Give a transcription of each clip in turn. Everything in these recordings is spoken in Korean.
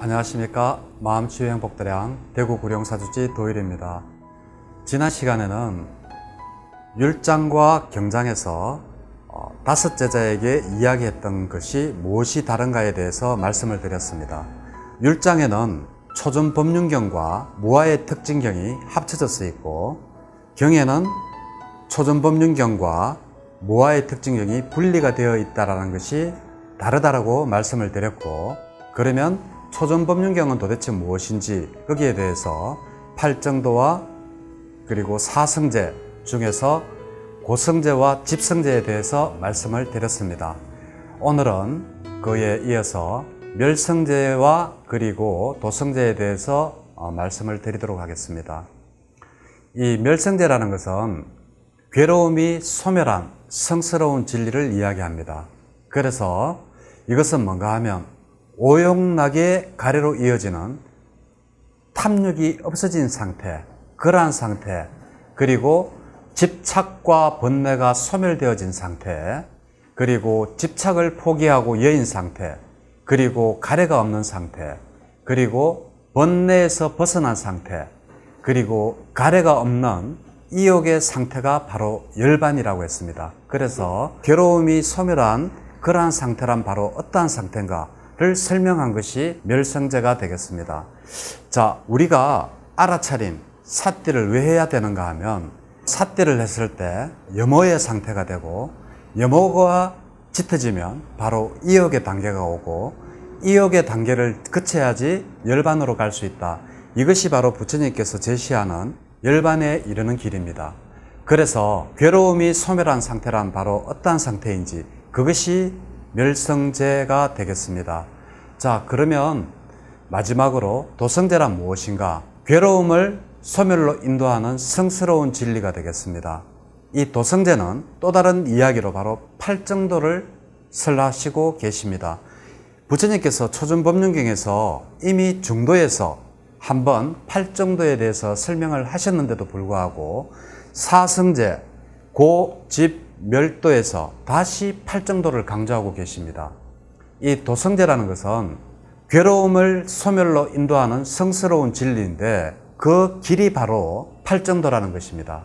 안녕하십니까 마음치유행복대량 대구 구령사주지 도일입니다 지난 시간에는 율장과 경장에서 어, 다섯 제자에게 이야기했던 것이 무엇이 다른가에 대해서 말씀을 드렸습니다 율장에는 초전법륜경과 무아의 특징경이 합쳐져서 있고 경에는 초전법륜경과 무아의 특징경이 분리가 되어 있다는 것이 다르다고 말씀을 드렸고 그러면 초전법륜경은 도대체 무엇인지 거기에 대해서 팔정도와 그리고 사성제 중에서 고성제와 집성제에 대해서 말씀을 드렸습니다. 오늘은 그에 이어서 멸성제와 그리고 도성제에 대해서 어, 말씀을 드리도록 하겠습니다. 이 멸성제라는 것은 괴로움이 소멸한 성스러운 진리를 이야기합니다. 그래서 이것은 뭔가 하면 오용락의 가래로 이어지는 탐욕이 없어진 상태, 그러한 상태, 그리고 집착과 번뇌가 소멸되어진 상태, 그리고 집착을 포기하고 여인 상태, 그리고 가래가 없는 상태, 그리고 번뇌에서 벗어난 상태, 그리고 가래가 없는 이욕의 상태가 바로 열반이라고 했습니다. 그래서 괴로움이 소멸한 그러한 상태란 바로 어떠한 상태인가? 를 설명한 것이 멸성제가 되겠습니다. 자, 우리가 알아차림, 삿대를 왜 해야 되는가 하면 삿대를 했을 때 염호의 상태가 되고 염호가 짙어지면 바로 이역의 단계가 오고 이역의 단계를 그쳐야지 열반으로 갈 수 있다. 이것이 바로 부처님께서 제시하는 열반에 이르는 길입니다. 그래서 괴로움이 소멸한 상태란 바로 어떠한 상태인지 그것이 멸성제가 되겠습니다. 자, 그러면 마지막으로 도성제란 무엇인가? 괴로움을 소멸로 인도하는 성스러운 진리가 되겠습니다. 이 도성제는 또 다른 이야기로 바로 팔정도를 설하시고 계십니다. 부처님께서 초준법륜경에서 이미 중도에서 한번 팔정도에 대해서 설명을 하셨는데도 불구하고 사성제, 고, 집, 멸도에서 다시 팔정도를 강조하고 계십니다. 이 도성제라는 것은 괴로움을 소멸로 인도하는 성스러운 진리인데 그 길이 바로 팔정도라는 것입니다.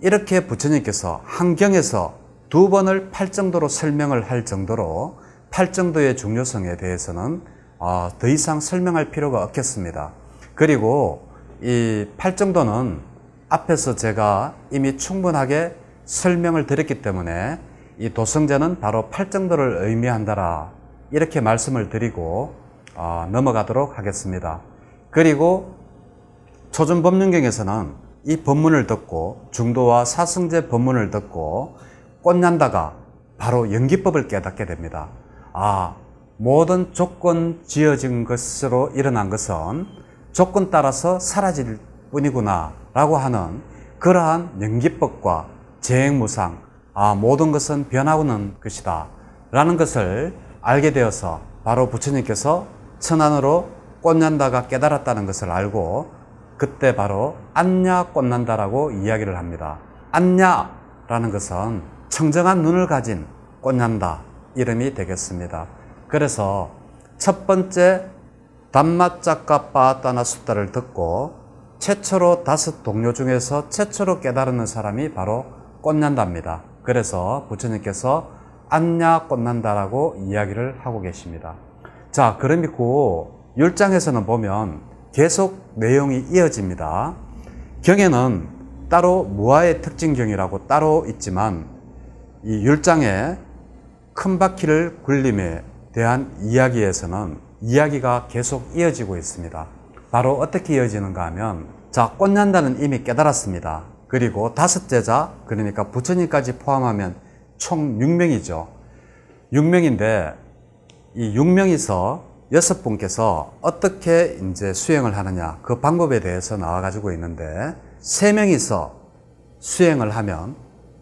이렇게 부처님께서 한경에서 두 번을 팔정도로 설명을 할 정도로 팔정도의 중요성에 대해서는 아, 더 이상 설명할 필요가 없겠습니다. 그리고 이 팔정도는 앞에서 제가 이미 충분하게 설명을 드렸기 때문에 이 도성자는 바로 팔정도를 의미한다라 이렇게 말씀을 드리고 어, 넘어가도록 하겠습니다. 그리고 초준법륜경에서는 이 법문을 듣고 중도와 사승제 법문을 듣고 꽃난다가 바로 연기법을 깨닫게 됩니다. 아, 모든 조건 지어진 것으로 일어난 것은 조건 따라서 사라질 뿐이구나 라고 하는 그러한 연기법과 재행무상, 아, 모든 것은 변하고는 것이다. 라는 것을 알게 되어서 바로 부처님께서 천안으로 꽃난다가 깨달았다는 것을 알고 그때 바로 안냐 꽃난다라고 이야기를 합니다. 안냐라는 것은 청정한 눈을 가진 꽃난다 이름이 되겠습니다. 그래서 첫 번째 단맛작가 빠따나 숫다를 듣고 최초로 다섯 동료 중에서 최초로 깨달은 사람이 바로 꽃난답니다. 그래서 부처님께서 안냐 꽃난다라고 이야기를 하고 계십니다. 자, 그럼 믿고 율장에서는 보면 계속 내용이 이어집니다. 경에는 따로 무아의 특징경이라고 따로 있지만 이율장에큰 바퀴를 굴림에 대한 이야기에서는 이야기가 계속 이어지고 있습니다. 바로 어떻게 이어지는가 하면 자, 꽃난다는 이미 깨달았습니다. 그리고 다섯 제자, 그러니까 부처님까지 포함하면 총 6명이죠. 6명인데 이 6명이서 여섯 분께서 어떻게 이제 수행을 하느냐 그 방법에 대해서 나와 가지고 있는데 세 명이서 수행을 하면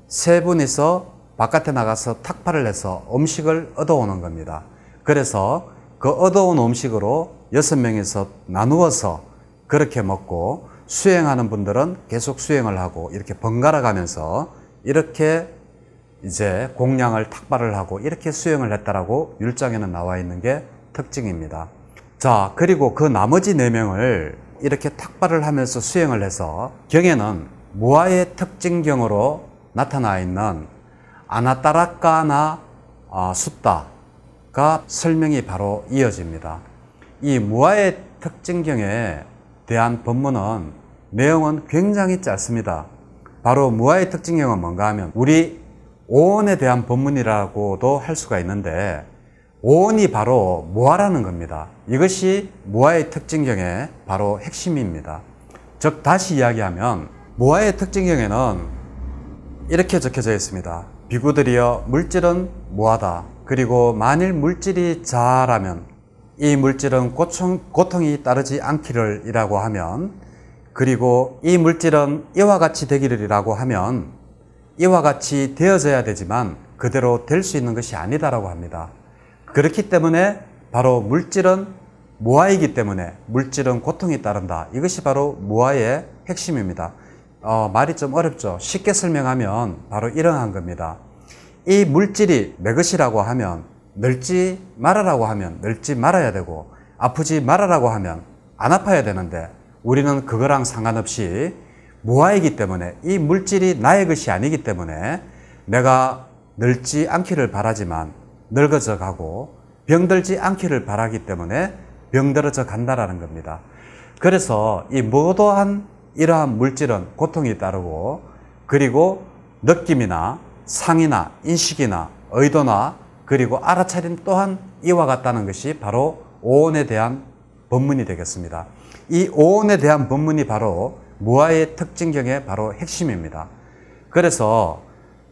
세 분이서 바깥에 나가서 탁파를 해서 음식을 얻어오는 겁니다. 그래서 그 얻어온 음식으로 여섯 명이서 나누어서 그렇게 먹고 수행하는 분들은 계속 수행을 하고 이렇게 번갈아 가면서 이렇게 이제 공량을 탁발을 하고 이렇게 수행을 했다라고 율장에는 나와 있는 게 특징입니다. 자, 그리고 그 나머지 4명을 이렇게 탁발을 하면서 수행을 해서 경에는 무아의 특징경으로 나타나 있는 아나따라까나 아, 숫다가 설명이 바로 이어집니다. 이 무아의 특징경에 대한 법문은 내용은 굉장히 짧습니다. 바로 무아의 특징형은 뭔가 하면 우리 오온에 대한 법문이라고도할 수가 있는데 오온이 바로 무아라는 겁니다. 이것이 무아의 특징형의 바로 핵심입니다. 즉 다시 이야기하면 무아의 특징형에는 이렇게 적혀져 있습니다. 비구들이여 물질은 무아다 그리고 만일 물질이 자라면 이 물질은 고청, 고통이 따르지 않기를 이라고 하면 그리고 이 물질은 이와 같이 되기를 이라고 하면 이와 같이 되어져야 되지만 그대로 될 수 있는 것이 아니다라고 합니다. 그렇기 때문에 바로 물질은 무아이기 때문에 물질은 고통이 따른다. 이것이 바로 무아의 핵심입니다. 어, 말이 좀 어렵죠. 쉽게 설명하면 바로 이러한 겁니다. 이 물질이 매 것이라고 하면 멸지 말아라고 하면 멸지 말아야 되고 아프지 말아라고 하면 안 아파야 되는데 우리는 그거랑 상관없이 무아이기 때문에 이 물질이 나의 것이 아니기 때문에 내가 늙지 않기를 바라지만 늙어져 가고 병들지 않기를 바라기 때문에 병들어져 간다라는 겁니다. 그래서 이 모도한 이러한 물질은 고통이 따르고 그리고 느낌이나 상이나 인식이나 의도나 그리고 알아차림 또한 이와 같다는 것이 바로 오온에 대한 법문이 되겠습니다. 이 오온에 대한 법문이 바로 무아의 특징경의 바로 핵심입니다. 그래서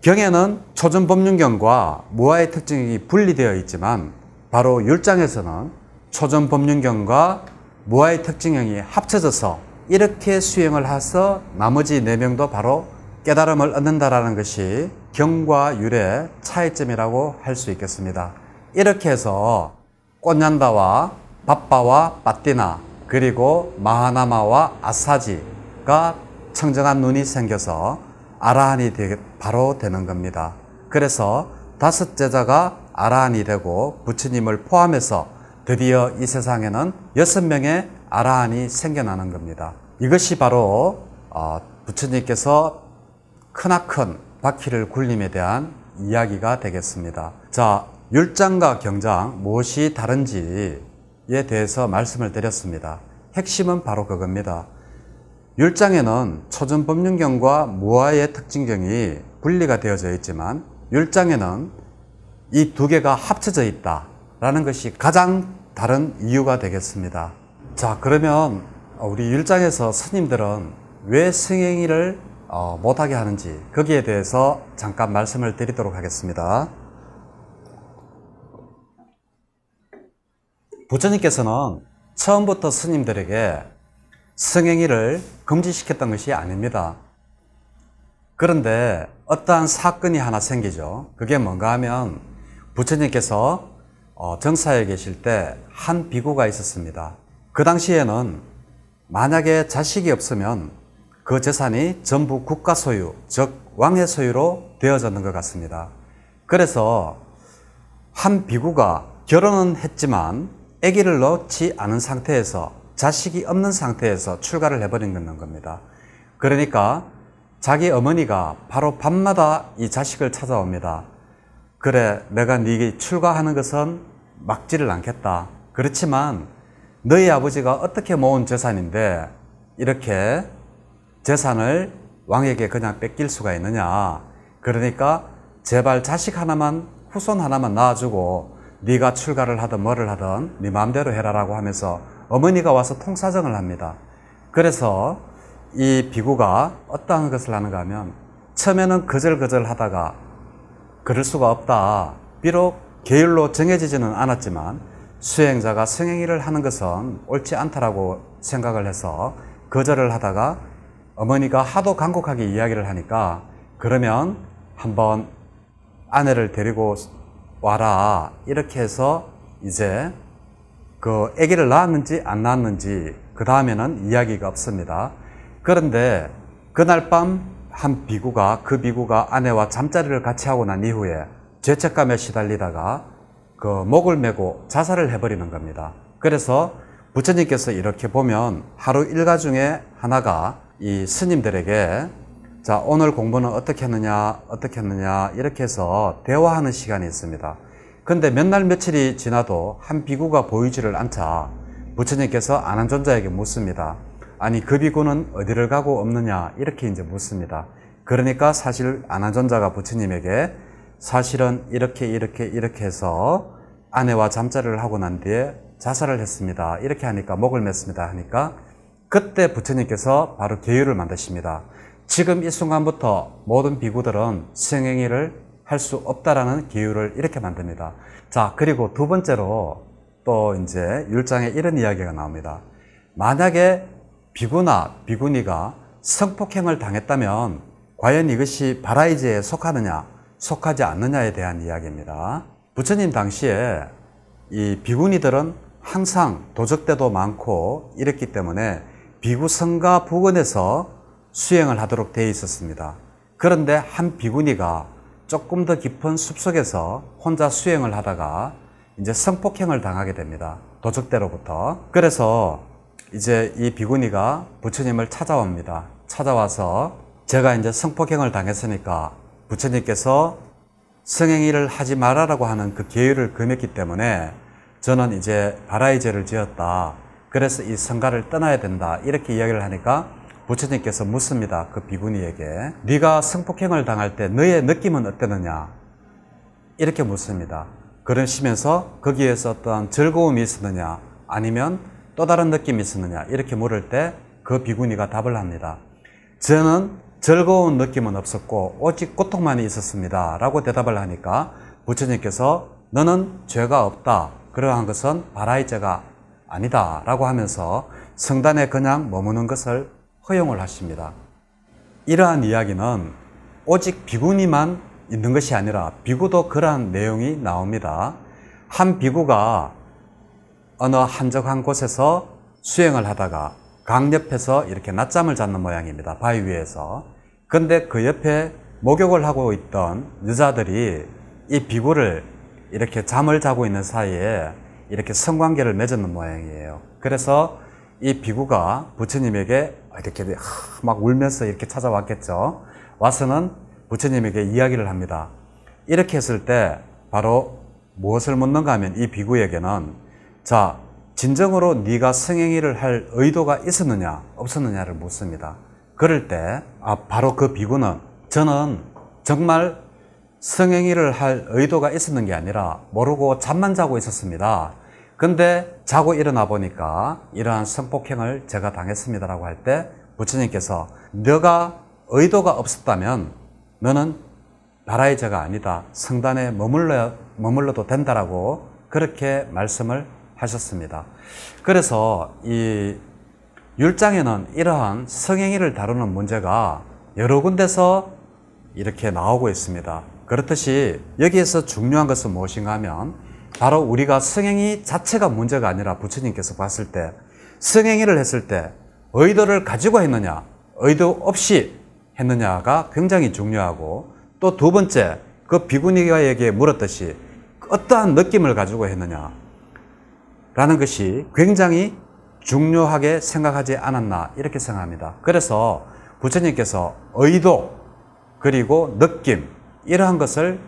경에는 초전법륜경과 무아의 특징이 분리되어 있지만 바로 율장에서는 초전법륜경과 무아의 특징형이 합쳐져서 이렇게 수행을 해서 나머지 네명도 바로 깨달음을 얻는다라는 것이 경과 율의 차이점이라고 할 수 있겠습니다. 이렇게 해서 꽃얀다와 바빠와 빠띠나 그리고 마하나마와 아사지가 청정한 눈이 생겨서 아라한이 바로 되는 겁니다. 그래서 다섯 제자가 아라한이 되고 부처님을 포함해서 드디어 이 세상에는 여섯 명의 아라한이 생겨나는 겁니다. 이것이 바로 어, 부처님께서 크나큰 바퀴를 굴림에 대한 이야기가 되겠습니다. 자, 율장과 경장 무엇이 다른지에 대해서 말씀을 드렸습니다. 핵심은 바로 그겁니다. 율장에는 초전법륜경과 무아의 특징경이 분리가 되어져 있지만 율장에는 이 두 개가 합쳐져 있다라는 것이 가장 다른 이유가 되겠습니다. 자, 그러면 우리 율장에서 스님들은 왜 승행이를 어, 못하게 하는지 거기에 대해서 잠깐 말씀을 드리도록 하겠습니다. 부처님께서는 처음부터 스님들에게 성행위를 금지시켰던 것이 아닙니다. 그런데 어떠한 사건이 하나 생기죠. 그게 뭔가 하면 부처님께서 어, 정사에 계실 때 한 비구가 있었습니다. 그 당시에는 만약에 자식이 없으면 그 재산이 전부 국가 소유, 즉 왕의 소유로 되어졌는 것 같습니다. 그래서 한 비구가 결혼은 했지만 아기를 넣지 않은 상태에서 자식이 없는 상태에서 출가를 해버린 겁니다. 그러니까 자기 어머니가 바로 밤마다 이 자식을 찾아옵니다. 그래, 내가 네게 출가하는 것은 막지를 않겠다. 그렇지만 너희 아버지가 어떻게 모은 재산인데 이렇게 재산을 왕에게 그냥 뺏길 수가 있느냐. 그러니까 제발 자식 하나만 후손 하나만 낳아주고 네가 출가를 하든 뭐를 하든 네 마음대로 해라라고 하면서 어머니가 와서 통사정을 합니다. 그래서 이 비구가 어떠한 것을 하는가 하면 처음에는 거절거절 하다가 그럴 수가 없다. 비록 계율로 정해지지는 않았지만 수행자가 성행위를 하는 것은 옳지 않다라고 생각을 해서 거절을 하다가 어머니가 하도 간곡하게 이야기를 하니까 그러면 한번 아내를 데리고 와라 이렇게 해서 이제 그 아기를 낳았는지 안 낳았는지 그 다음에는 이야기가 없습니다. 그런데 그날 밤 한 비구가 그 비구가 아내와 잠자리를 같이 하고 난 이후에 죄책감에 시달리다가 그 목을 메고 자살을 해버리는 겁니다. 그래서 부처님께서 이렇게 보면 하루 일가 중에 하나가 이 스님들에게 자, 오늘 공부는 어떻게 했느냐, 어떻게 했느냐, 이렇게 해서 대화하는 시간이 있습니다. 근데 몇 날 며칠이 지나도 한 비구가 보이지를 않자 부처님께서 아난존자에게 묻습니다. 아니, 그 비구는 어디를 가고 없느냐, 이렇게 이제 묻습니다. 그러니까 사실 아난존자가 부처님에게 사실은 이렇게, 이렇게, 이렇게 해서 아내와 잠자리를 하고 난 뒤에 자살을 했습니다. 이렇게 하니까 목을 맸습니다. 하니까 그때 부처님께서 바로 계율을 만드십니다. 지금 이 순간부터 모든 비구들은 수행행위를할 수 없다라는 계율을 이렇게 만듭니다. 자, 그리고 두 번째로 또 이제 율장에 이런 이야기가 나옵니다. 만약에 비구나 비구니가 성폭행을 당했다면 과연 이것이 바라이즈에 속하느냐, 속하지 않느냐에 대한 이야기입니다. 부처님 당시에 이 비구니들은 항상 도적대도 많고 이랬기 때문에 비구성과 부근에서 수행을 하도록 되어 있었습니다. 그런데 한 비구니가 조금 더 깊은 숲속에서 혼자 수행을 하다가 이제 성폭행을 당하게 됩니다. 도적대로부터. 그래서 이제 이 비구니가 부처님을 찾아옵니다. 찾아와서 제가 이제 성폭행을 당했으니까 부처님께서 성행위를 하지 말아라고 하는 그 계율을 금했기 때문에 저는 이제 바라이제를 지었다. 그래서 이 성가를 떠나야 된다. 이렇게 이야기를 하니까 부처님께서 묻습니다. 그 비구니에게. 네가 성폭행을 당할 때 너의 느낌은 어땠느냐? 이렇게 묻습니다. 그러시면서 거기에서 어떤 즐거움이 있었느냐? 아니면 또 다른 느낌이 있었느냐? 이렇게 물을 때 그 비구니가 답을 합니다. 저는 즐거운 느낌은 없었고 오직 고통만이 있었습니다. 라고 대답을 하니까 부처님께서 너는 죄가 없다. 그러한 것은 바라이제가 아니다라고 하면서 성단에 그냥 머무는 것을 허용을 하십니다. 이러한 이야기는 오직 비구니만 있는 것이 아니라 비구도 그러한 내용이 나옵니다. 한 비구가 어느 한적한 곳에서 수행을 하다가 강 옆에서 이렇게 낮잠을 잤는 모양입니다. 바위 위에서. 근데 그 옆에 목욕을 하고 있던 여자들이 이 비구를 이렇게 잠을 자고 있는 사이에 이렇게 성관계를 맺었는 모양이에요. 그래서 이 비구가 부처님에게 이렇게 막 울면서 이렇게 찾아왔겠죠. 와서는 부처님에게 이야기를 합니다. 이렇게 했을 때 바로 무엇을 묻는가 하면 이 비구에게는 자, 진정으로 네가 성행위를 할 의도가 있었느냐 없었느냐를 묻습니다. 그럴 때 아, 바로 그 비구는 저는 정말 성행위를 할 의도가 있었는 게 아니라 모르고 잠만 자고 있었습니다. 근데 자고 일어나 보니까 이러한 성폭행을 제가 당했습니다라고 할 때 부처님께서 너가 의도가 없었다면 너는 나라의 제가 아니다. 성단에 머물러, 머물러도 된다라고 그렇게 말씀을 하셨습니다. 그래서 이 율장에는 이러한 성행위를 다루는 문제가 여러 군데서 이렇게 나오고 있습니다. 그렇듯이 여기에서 중요한 것은 무엇인가 하면 바로 우리가 성행위 자체가 문제가 아니라 부처님께서 봤을 때 성행위를 했을 때 의도를 가지고 했느냐, 의도 없이 했느냐가 굉장히 중요하고 또 두 번째 그 비구니가에게 물었듯이 어떠한 느낌을 가지고 했느냐 라는 것이 굉장히 중요하게 생각하지 않았나 이렇게 생각합니다. 그래서 부처님께서 의도 그리고 느낌 이러한 것을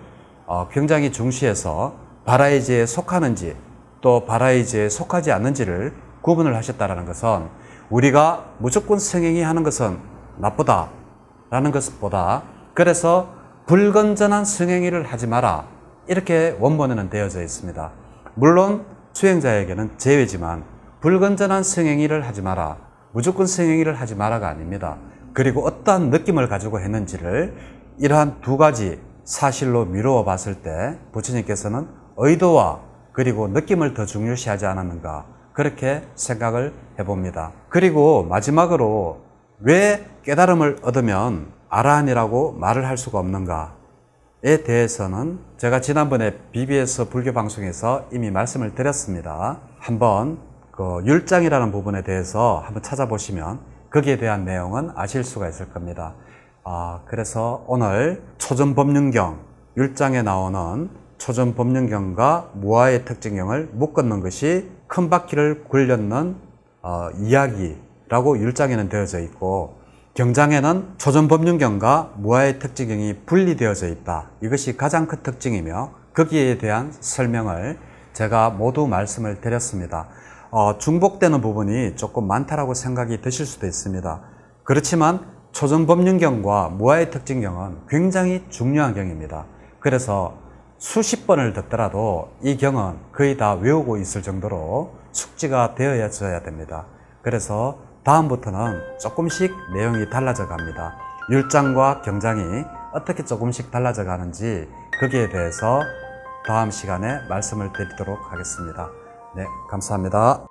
어, 굉장히 중시해서 바라이즈에 속하는지 또 바라이즈에 속하지 않는지를 구분을 하셨다라는 것은 우리가 무조건 성행위 하는 것은 나쁘다라는 것보다 그래서 불건전한 성행위를 하지 마라 이렇게 원본에는 되어져 있습니다. 물론 수행자에게는 제외지만 불건전한 성행위를 하지 마라 무조건 성행위를 하지 마라가 아닙니다. 그리고 어떠한 느낌을 가지고 했는지를 이러한 두 가지 사실로 미루어 봤을 때 부처님께서는 의도와 그리고 느낌을 더 중요시하지 않았는가 그렇게 생각을 해봅니다. 그리고 마지막으로 왜 깨달음을 얻으면 아라한이라고 말을 할 수가 없는가에 대해서는 제가 지난번에 BBS 불교 방송에서 이미 말씀을 드렸습니다. 한번 그 율장이라는 부분에 대해서 한번 찾아보시면 거기에 대한 내용은 아실 수가 있을 겁니다. 아, 그래서 오늘 초전법륜경 율장에 나오는 초전 법령경과 무아의 특징경을 묶어는 것이 큰 바퀴를 굴렸는 어, 이야기라고 율장에는 되어져 있고 경장에는 초전 법령경과 무아의 특징경이 분리되어져 있다. 이것이 가장 큰 특징이며 거기에 대한 설명을 제가 모두 말씀을 드렸습니다. 어, 중복되는 부분이 조금 많다라고 생각이 드실 수도 있습니다. 그렇지만 초전법륜경과 무아의 특징경은 굉장히 중요한 경입니다. 그래서 수십 번을 듣더라도 이 경은 거의 다 외우고 있을 정도로 숙지가 되어야 됩니다. 그래서 다음부터는 조금씩 내용이 달라져 갑니다. 율장과 경장이 어떻게 조금씩 달라져 가는지 거기에 대해서 다음 시간에 말씀을 드리도록 하겠습니다. 네, 감사합니다.